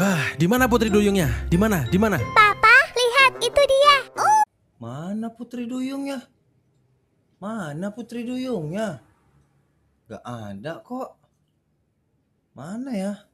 Ah, di mana Putri Duyungnya? Di mana? Di mana? Papa, lihat itu dia. Uh. Mana Putri Duyungnya? Mana Putri Duyungnya? Gak ada kok. Mana ya?